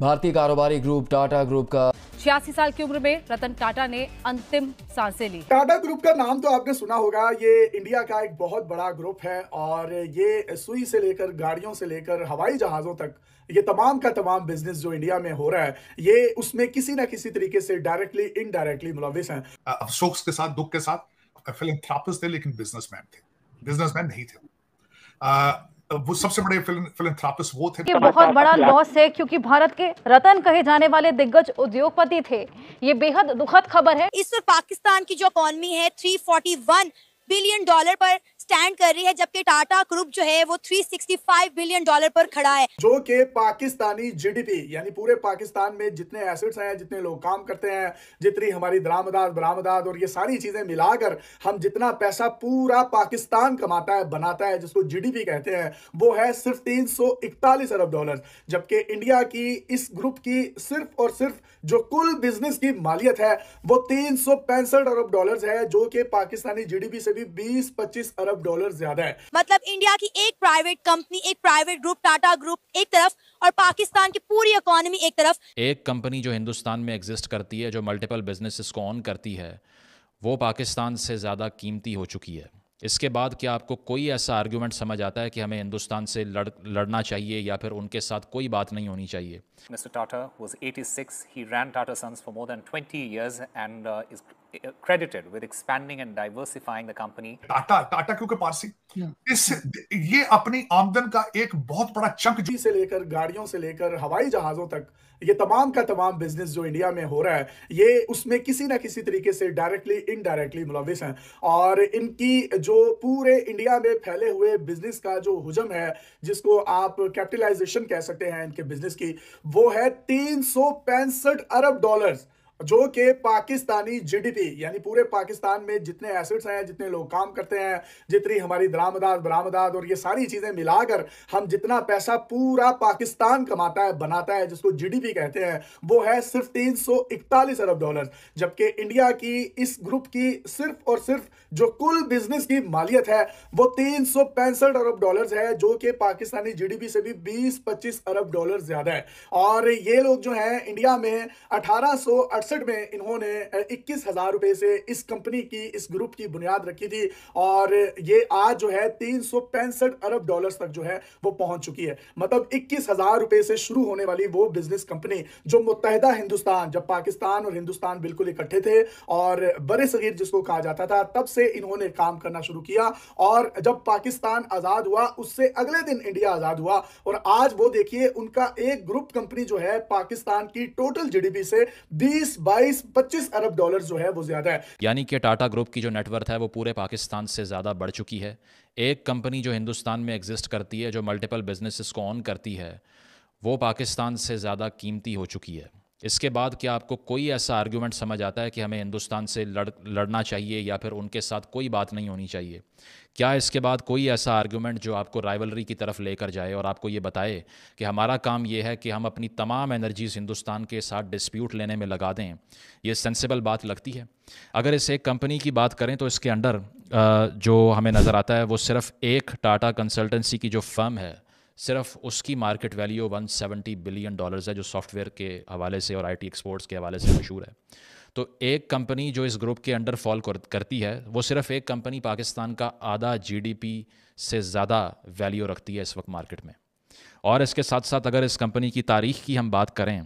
भारतीय कारोबारी group Tata group का छियासी साल की उम्र में रतन टाटा ने अंतिम सांसें ली टाटा ग्रुप का नाम तो आपने सुना होगा ये इंडिया का एक बहुत बड़ा ग्रुप है और ये सुई से लेकर गाड़ियों से लेकर हवाई जहाजों तक ये तमाम का तमाम बिजनेस जो इंडिया में हो रहा है ये उसमें किसी ना किसी तरीके से डायरेक्टली इनडायरेक्टली मुलविस है अफसोस के साथ दुख के साथ फिलिंथ्रापिस्ट थे लेकिन बिजनेसमैन थे बिजनेसमैन नहीं थे वो सबसे बड़े फिलंथ्रापिस्ट वो थे ये बहुत बड़ा लॉस है क्योंकि भारत के रतन कहे जाने वाले दिग्गज उद्योगपति थे ये बेहद दुखद खबर है इस पर पाकिस्तान की जो इकोनॉमी है 341 बिलियन डॉलर पर स्टैंड कर रही है जबकि टाटा ग्रुप जो है वो 365 बिलियन डॉलर पर खड़ा है जो कि पाकिस्तानी जीडीपी यानी पूरे पाकिस्तान में जितने एसेट्स हैं जितने लोग काम करते हैं जितनी हमारी दरामदाद बरामदाद और ये सारी चीजें मिलाकर हम जितना पैसा पूरा पाकिस्तान कमाता है बनाता है जिसको जी कहते हैं वो है सिर्फ तीन अरब डॉलर जबकि इंडिया की इस ग्रुप की सिर्फ और सिर्फ जो कुल बिजनेस की मालियत है वो तीन अरब डॉलर है जो कि पाकिस्तानी जी से भी बीस पच्चीस अरब अरब डॉलर ज्यादा है मतलब इंडिया की एक प्राइवेट कंपनी एक प्राइवेट ग्रुप टाटा ग्रुप एक तरफ और पाकिस्तान की पूरी इकोनॉमी एक तरफ एक कंपनी जो हिंदुस्तान में एग्जिस्ट करती है जो मल्टीपल बिजनेस को ऑन करती है वो पाकिस्तान से ज़्यादा कीमती हो चुकी है इसके बाद क्या आपको कोई ऐसा आर्ग्यूमेंट समझ आता है कि हमें हिंदुस्तान से लड़ लड़ना चाहिए या फिर उनके साथ कोई बात नहीं होनी चाहिए mister Tata was 86 he ran Tata sons for more than 20 years and is credited with expanding and diversifying the company. Tata, Tata क्योंकि पारसी इस ये अपनी आमदन का एक बहुत बड़ा चंक जी से लेकर गाड़ियों से लेकर हवाई जहाजों तक ये तमाम का तमाम बिजनेस जो इंडिया में हो रहा है ये उसमें किसी ना किसी तरीके से डायरेक्टली इनडायरेक्टली मुलविस हैं और इनकी जो पूरे इंडिया में फैले हुए बिजनेस का जो हुजम है जिसको आप कैपिटलाइजेशन कह सकते हैं इनके बिजनेस की वो है तीन अरब डॉलर्स जो कि पाकिस्तानी जीडीपी यानी पूरे पाकिस्तान में जितने एसेट्स हैं जितने लोग काम करते हैं जितनी हमारी दरामदाद बरामदाद और ये सारी चीज़ें मिलाकर हम जितना पैसा पूरा पाकिस्तान कमाता है बनाता है जिसको जीडीपी कहते हैं वो है सिर्फ तीन अरब डॉलर जबकि इंडिया की इस ग्रुप की सिर्फ और सिर्फ जो कुल बिजनेस की मालियत है वो तीन अरब डॉलर है जो कि पाकिस्तानी पी से भी बीस पच्चीस अरब डॉलर ज्यादा है और ये लोग जो है इंडिया में अठारह 1966 में इन्होंने इक्कीस हजार रुपए से इस कंपनी की इस ग्रुप की बुनियाद रखी थी और ये आज जो है तीन अरब डॉलर तक जो है वो पहुंच चुकी है मतलब इक्कीस हजार रुपए से शुरू होने वाली वो बिजनेस कंपनी जो मुतहदा हिंदुस्तान जब पाकिस्तान और हिंदुस्तान बिल्कुल इकट्ठे थे और बड़े सगीर जिसको कहा जाता था तब से इन्होंने काम करना शुरू किया और जब पाकिस्तान आजाद हुआ उससे अगले दिन इंडिया आजाद हुआ और आज वो देखिए उनका एक ग्रुप कंपनी जो है पाकिस्तान की टोटल जीडीपी से 20 बाईस पच्चीस अरब डॉलर जो है वो ज्यादा है यानी कि टाटा ग्रुप की जो नेटवर्थ है वो पूरे पाकिस्तान से ज़्यादा बढ़ चुकी है एक कंपनी जो हिंदुस्तान में एग्जिस्ट करती है जो मल्टीपल बिजनेसेस को ऑन करती है वो पाकिस्तान से ज़्यादा कीमती हो चुकी है इसके बाद क्या आपको कोई ऐसा आर्ग्यूमेंट समझ आता है कि हमें हिंदुस्तान से लड़ लड़ना चाहिए या फिर उनके साथ कोई बात नहीं होनी चाहिए क्या इसके बाद कोई ऐसा आर्ग्यूमेंट जो आपको राइवलरी की तरफ लेकर जाए और आपको ये बताए कि हमारा काम ये है कि हम अपनी तमाम एनर्जीज हिंदुस्तान के साथ डिस्प्यूट लेने में लगा दें ये सेंसिबल बात लगती है अगर इस एक कंपनी की बात करें तो इसके अंडर जो हमें नज़र आता है वो सिर्फ एक टाटा कंसल्टेंसी की जो फर्म है सिर्फ उसकी मार्केट वैल्यू 170 बिलियन डॉलर्स है जो सॉफ्टवेयर के हवाले से और आईटी एक्सपोर्ट्स के हवाले से मशहूर है तो एक कंपनी जो इस ग्रुप के अंडर फॉल करती है वो सिर्फ एक कंपनी पाकिस्तान का आधा जीडीपी से ज़्यादा वैल्यू रखती है इस वक्त मार्केट में और इसके साथ साथ अगर इस कंपनी की तारीख की हम बात करें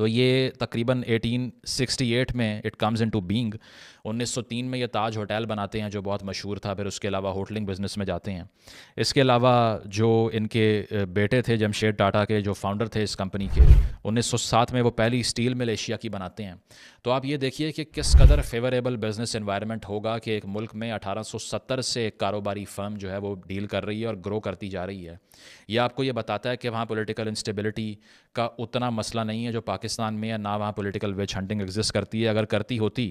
तो ये तकरीबन 1868 में इट कम्स इनटू बीइंग 1903 में ये ताज होटल बनाते हैं जो बहुत मशहूर था फिर उसके अलावा होटलिंग बिजनेस में जाते हैं इसके अलावा जो इनके बेटे थे जमशेद टाटा के जो फाउंडर थे इस कंपनी के 1907 में वो पहली स्टील मिल एशिया की बनाते हैं तो आप ये देखिए कि किस कदर फेवरेबल बिजनेस इन्वायरमेंट होगा कि एक मुल्क में 1870 से एक कारोबारी फर्म जो है वो डील कर रही है और ग्रो करती जा रही है यह आपको ये बताता है कि वहाँ पोलिटिकल इंस्टेबिलिटी का उतना मसला नहीं है जो पाकिस्तान पाकिस्तान में या ना वहाँ पोलिटिकल वेज हंटिंग एग्जिस्ट करती है अगर करती होती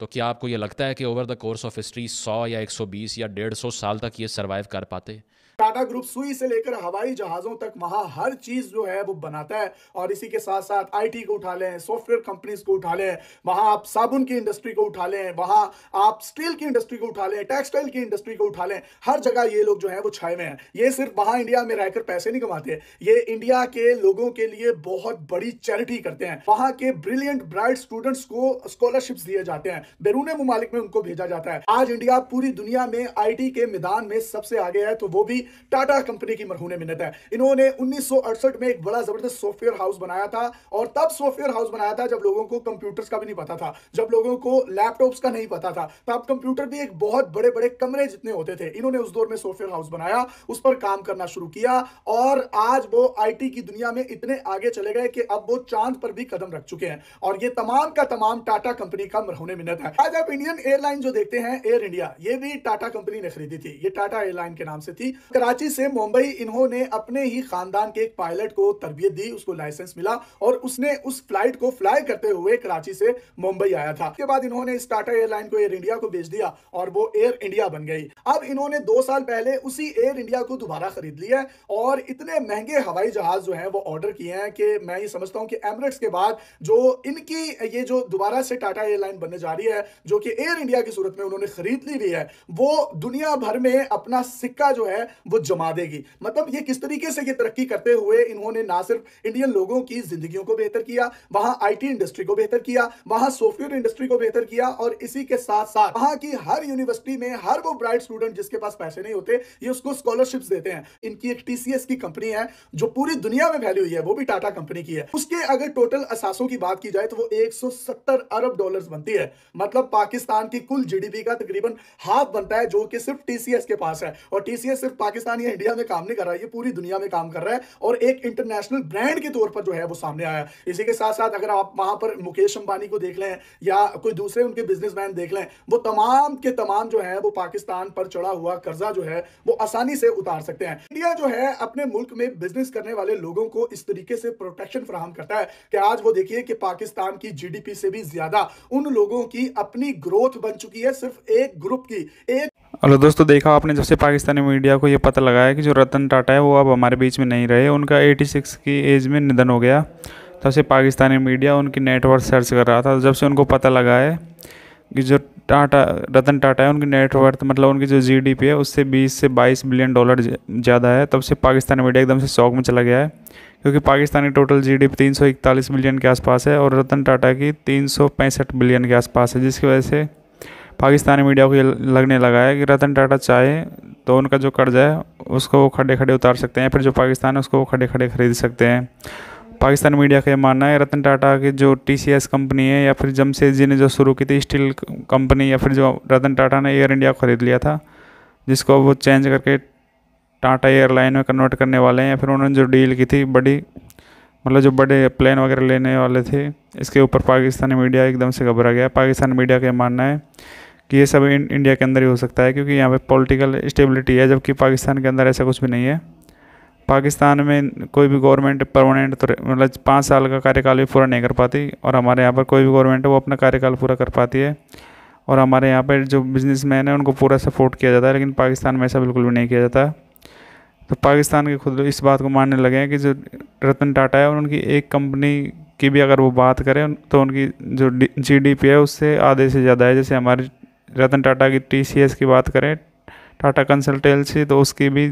तो क्या आपको ये लगता है कि over the course of history सौ या एक सौ बीस या डेढ़ सौ साल तक ये सर्वाइव कर पाते टाटा ग्रुप सुई से लेकर हवाई जहाजों तक वहां हर चीज जो है वो बनाता है और इसी के साथ साथ आईटी को उठा लें सॉफ्टवेयर कंपनीज को उठा लें वहां आप साबुन की इंडस्ट्री को उठा लें वहां आप स्टील की इंडस्ट्री को उठा लें टेक्सटाइल की इंडस्ट्री को उठा लें हर जगह ये लोग जो है वो छाए हुए हैं ये सिर्फ वहां इंडिया में रहकर पैसे नहीं कमाते ये इंडिया के लोगों के लिए बहुत बड़ी चैरिटी करते हैं वहां के ब्रिलियंट ब्राइट स्टूडेंट्स को स्कॉलरशिप दिए जाते हैं बैरून ममालिक में उनको भेजा जाता है आज इंडिया पूरी दुनिया में आई के मैदान में सबसे आगे है तो वो भी टाटा कंपनी की मरहूने मिन्नत है इन्होंने उन्नीस में एक बड़ा जबरदस्त सॉफ्टवेयर हाउस बनाया था और तब सॉफ्टवेयर हाउस बनाया था जब लोगों को कंप्यूटर्स का भी नहीं पता था जब लोगों को लैपटॉप्स का नहीं पता था तब कंप्यूटर भी एक बहुत बड़े बड़े कमरे जितने होते थे इन्होंने उस दौर में सॉफ्टवेयर हाउस बनाया उस पर काम करना शुरू किया और आज वो आई की दुनिया में इतने आगे चले गए कि अब वो चांद पर भी कदम रख चुके हैं और ये तमाम का तमाम टाटा कंपनी का मरहूने मिन्नत है आज आप इंडियन एयरलाइन जो देखते हैं एयर इंडिया ये भी टाटा कंपनी ने खरीदी थी ये टाटा एयरलाइन के नाम से थी कराची से मुंबई इन्होंने अपने ही खानदान के एक पायलट को तरबियत दी उसको लाइसेंस मिला और उसने उस फ्लाइट को फ्लाई करते हुए कराची से मुंबई आया था उसके बाद इन्होंने इस टाटा एयरलाइन को एयर इंडिया को बेच दिया और वो एयर इंडिया बन गई अब इन्होंने दो साल पहले उसी एयर इंडिया को दोबारा खरीद लिया और इतने महंगे हवाई जहाज जो है वो ऑर्डर किए हैं कि मैं ये समझता हूँ कि एमरेट्स के बाद जो इनकी ये जो दोबारा से टाटा एयरलाइन बनने जा रही है जो कि एयर इंडिया की सूरत में उन्होंने खरीद ली हुई है वो दुनिया भर में अपना सिक्का जो है वो जमा देगी मतलब ये किस तरीके से ये तरक्की करते हुए इन्होंने ना सिर्फ इंडियन लोगों की जिंदगियों को बेहतर किया वहां आईटी इंडस्ट्री को बेहतर किया वहां सॉफ्टवेयर इंडस्ट्री को बेहतर किया और इसी के साथ साथ वहां की हर यूनिवर्सिटी में हर वो ब्राइट स्टूडेंट जिसके पास पैसे नहीं होते ये उसको स्कॉलरशिप देते हैं इनकी एक टीसीएस की कंपनी है जो पूरी दुनिया में वैल्यू हुई है वो भी टाटा कंपनी की है उसके अगर टोटल असासों की बात की जाए तो वो एक अरब डॉलर बनती है मतलब पाकिस्तान की कुल जीडीपी का तकरीबन हाफ बनता है जो कि सिर्फ टीसीएस के पास है और टीसीएस सिर्फ पाकिस्तान या इंडिया में काम नहीं कर रहा है ये पूरी दुनिया में काम कर रहा है और एक इंटरनेशनल ब्रांड के तौर पर जो है वो सामने आया इसी के साथ साथ अगर आप वहां पर मुकेश अंबानी को देख लें या कोई दूसरे उनके बिजनेस देख लें वो तमाम के तमाम जो है वो पाकिस्तान पर चढ़ा हुआ कर्जा जो है वो आसानी से उतार सकते हैं इंडिया जो है अपने मुल्क में बिजनेस करने वाले लोगों को इस तरीके से प्रोटेक्शन फ्राहम करता है कि आज वो देखिए कि पाकिस्तान की जीडीपी से भी ज्यादा उन लोगों की अपनी ग्रोथ बन चुकी है सिर्फ एक ग्रुप की एक हेलो दोस्तों देखा आपने जब से पाकिस्तानी मीडिया को ये पता लगाया कि जो रतन टाटा है वो अब हमारे बीच में नहीं रहे उनका 86 की एज में निधन हो गया तब से पाकिस्तानी मीडिया उनकी नेटवर्क सर्च कर रहा था जब से उनको पता लगा है कि जो टाटा रतन टाटा है उनकी नेटवर्थ मतलब उनकी जो जीडीपी है उससे 20 से 22 बिलियन डॉलर ज़्यादा है तब से पाकिस्तानी मीडिया एकदम से शौक में चला गया है क्योंकि पाकिस्तानी टोटल जीडीपी 341 बिलियन के आसपास है और रतन टाटा की तीन बिलियन के आसपास है जिसकी वजह से पाकिस्तानी मीडिया को ये लगने लगा है कि रतन टाटा चाहे तो उनका जो कर्जा है उसको वो खड़े खड़े उतार सकते हैं या फिर जो पाकिस्तान है उसको वो खड़े खड़े खरीद सकते हैं पाकिस्तान मीडिया का ये मानना है रतन टाटा की जो टी कंपनी है या फिर जमशेद जी ने जो शुरू की थी स्टील कंपनी या फिर जो रतन टाटा ने एयर इंडिया ख़रीद लिया था जिसको वो चेंज करके टाटा एयरलाइन में कन्वर्ट करने वाले हैं या फिर उन्होंने जो डील की थी बड़ी मतलब जो बड़े प्लेन वगैरह लेने वाले थे इसके ऊपर पाकिस्तानी मीडिया एकदम से घबरा गया पाकिस्तान मीडिया का मानना है कि ये सब इन, इंडिया के अंदर ही हो सकता है क्योंकि यहाँ पे पॉलिटिकल स्टेबिलिटी है जबकि पाकिस्तान के अंदर ऐसा कुछ भी नहीं है पाकिस्तान में कोई भी गवर्नमेंट परमानेंट तो मतलब पाँच साल का कार्यकाल भी पूरा नहीं कर पाती और हमारे यहाँ पर कोई भी गवर्नमेंट है वो अपना कार्यकाल पूरा कर पाती है और हमारे यहाँ पर जो बिजनेसमैन है उनको पूरा सपोर्ट किया जाता है लेकिन पाकिस्तान में ऐसा बिल्कुल भी नहीं किया जाता तो पाकिस्तान के खुद इस बात को मानने लगे हैं कि जो रतन टाटा है उनकी एक कंपनी की भी अगर वो बात करें तो उनकी जो जी डी पी है उससे आधे से ज़्यादा है जैसे हमारी रतन टाटा की टी की बात करें टाटा कंसल्टेंसी तो उसकी भी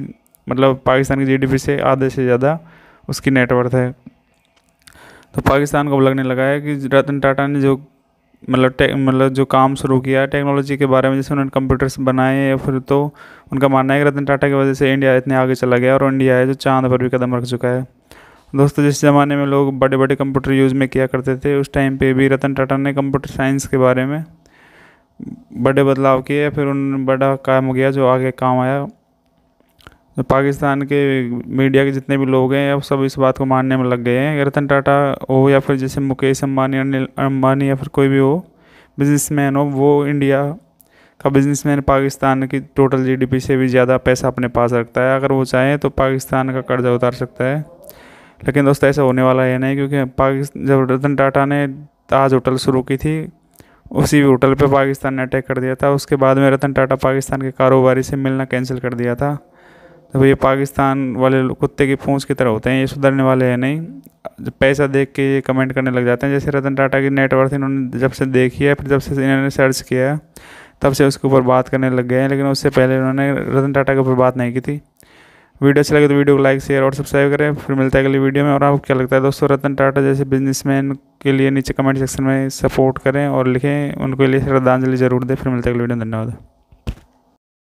मतलब पाकिस्तान की जीडीपी से आधे से ज़्यादा उसकी नेटवर्थ है तो पाकिस्तान को लगने लगा है कि रतन टाटा ने जो मतलब मतलब जो काम शुरू किया है टेक्नोलॉजी के बारे में जैसे उन्होंने कंप्यूटर्स बनाए या फिर तो उनका मानना है कि रतन टाटा की वजह से इंडिया इतने आगे चला गया और इंडिया है जो चांद पर भी कदम रख चुका है दोस्तों जिस ज़माने में लोग बड़े बड़े कंप्यूटर यूज़ में किया करते थे उस टाइम पे भी रतन टाटा ने कंप्यूटर साइंस के बारे में बड़े बदलाव किए फिर उन बड़ा काम किया जो आगे काम आया तो पाकिस्तान के मीडिया के जितने भी लोग हैं अब सब इस बात को मानने में लग गए हैं रतन टाटा हो या फिर जैसे मुकेश अम्बानी अनिल अम्बानी या फिर कोई भी हो बिजनेसमैन हो वो इंडिया का बिजनेसमैन पाकिस्तान की टोटल जीडीपी से भी ज़्यादा पैसा अपने पास रखता है अगर वो चाहें तो पाकिस्तान का कर्जा उतार सकता है लेकिन दोस्तों ऐसा होने वाला है नहीं क्योंकि पाकिस्तान जब रतन टाटा ने ताज होटल शुरू की थी उसी होटल पे पाकिस्तान ने अटैक कर दिया था उसके बाद में रतन टाटा पाकिस्तान के कारोबारी से मिलना कैंसिल कर दिया था तो ये पाकिस्तान वाले कुत्ते की फूस की तरह होते हैं ये सुधरने वाले हैं नहीं पैसा देख के ये कमेंट करने लग जाते हैं जैसे रतन टाटा की नेटवर्थ इन्होंने जब से देखी है फिर जब से इन्होंने सर्च किया है तब से उसके ऊपर बात करने लग गए हैं लेकिन उससे पहले इन्होंने रतन टाटा के ऊपर बात नहीं की थी वीडियो अच्छी लगे तो वीडियो को लाइक शेयर और सब्सक्राइब करें फिर मिलता है अगली वीडियो में और आपको क्या लगता है दोस्तों रतन टाटा जैसे बिजनेसमैन के लिए नीचे कमेंट सेक्शन में सपोर्ट करें और लिखें उनके लिए श्रद्धांजलि जरूर दें फिर मिलता है अगली वीडियो धन्यवाद